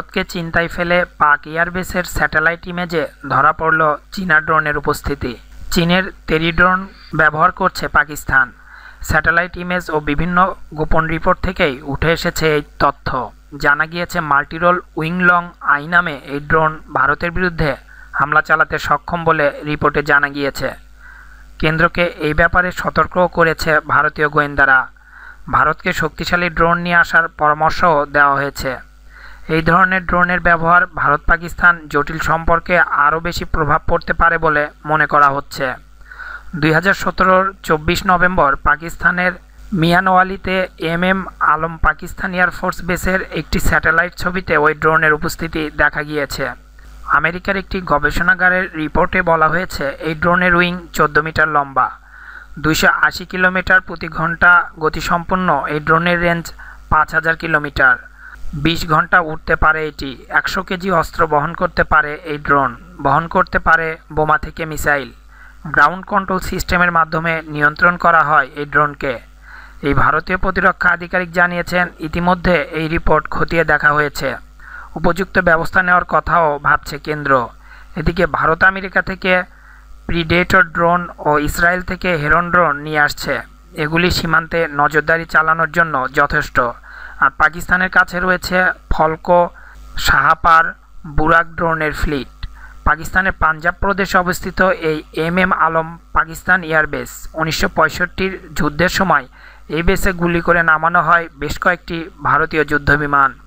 ভারতকে চিন্তায় ফেলে পাক এয়ারবেসের স্যাটেলাইট ইমেজে ধরা পড়ল চীনা ড্রোনের উপস্থিতি চীনের তেরি ড্রোন ব্যবহার করছে পাকিস্তান স্যাটেলাইট ইমেজ ও বিভিন্ন গোপন রিপোর্ট থেকেই উঠে এসেছে এই তথ্য জানা গিয়েছে মাল্টিরোল উইংলং আই নামে এই ড্রোন ভারতের বিরুদ্ধে হামলা চালাতে সক্ষম বলে রিপোর্টে জানা গিয়েছে কেন্দ্রকে এই ব্যাপারে সতর্কও করেছে ভারতীয় গোয়েন্দারা ভারতকে শক্তিশালী ড্রোন নিয়ে আসার পরামর্শও দেওয়া হয়েছে এই ধরনের ড্রোনের ব্যবহার ভারত পাকিস্তান জটিল সম্পর্কে আরও বেশি প্রভাব পড়তে পারে বলে মনে করা হচ্ছে দুই হাজার সতেরোর চব্বিশ নভেম্বর পাকিস্তানের মিয়ানওয়ালিতে M M Alam Pakistan air force বেসের একটি স্যাটেলাইট ছবিতে ওই ড্রোনের উপস্থিতি দেখা গিয়েছে আমেরিকার একটি গবেষণাগারের রিপোর্টে বলা হয়েছে এই ড্রোনের উইং চোদ্দ মিটার লম্বা দুইশো আশি কিলোমিটার প্রতি ঘন্টা গতিসম্পন্ন এই ড্রোনের রেঞ্জ পাঁচ হাজার কিলোমিটার বিশ ঘন্টা উঠতে পারে এটি একশো কেজি অস্ত্র বহন করতে পারে এই ড্রোন বহন করতে পারে বোমা থেকে মিসাইল গ্রাউন্ড কন্ট্রোল সিস্টেমের মাধ্যমে নিয়ন্ত্রণ করা হয় এই ড্রোনকে এই ভারতীয় প্রতিরক্ষা আধিকারিক জানিয়েছেন ইতিমধ্যে এই রিপোর্ট খতিয়ে দেখা হয়েছে উপযুক্ত ব্যবস্থা নেওয়ার কথাও ভাবছে কেন্দ্র এদিকে ভারত আমেরিকা থেকে প্রিডেটর ড্রোন ও ইসরায়েল থেকে হেরন ড্রোন নিয়ে আসছে এগুলি সীমান্তে নজরদারি চালানোর জন্য যথেষ্ট আর পাকিস্তানের কাছে রয়েছে ফলকো সাহাপার বুরাক ড্রোনের ফ্লিট পাকিস্তানের পাঞ্জাব প্রদেশে অবস্থিত এই M M Alam Pakistan airbase উনিশশো পঁয়ষট্টির যুদ্ধের সময় এই বেসে গুলি করে নামানো হয় বেশ কয়েকটি ভারতীয় যুদ্ধ বিমান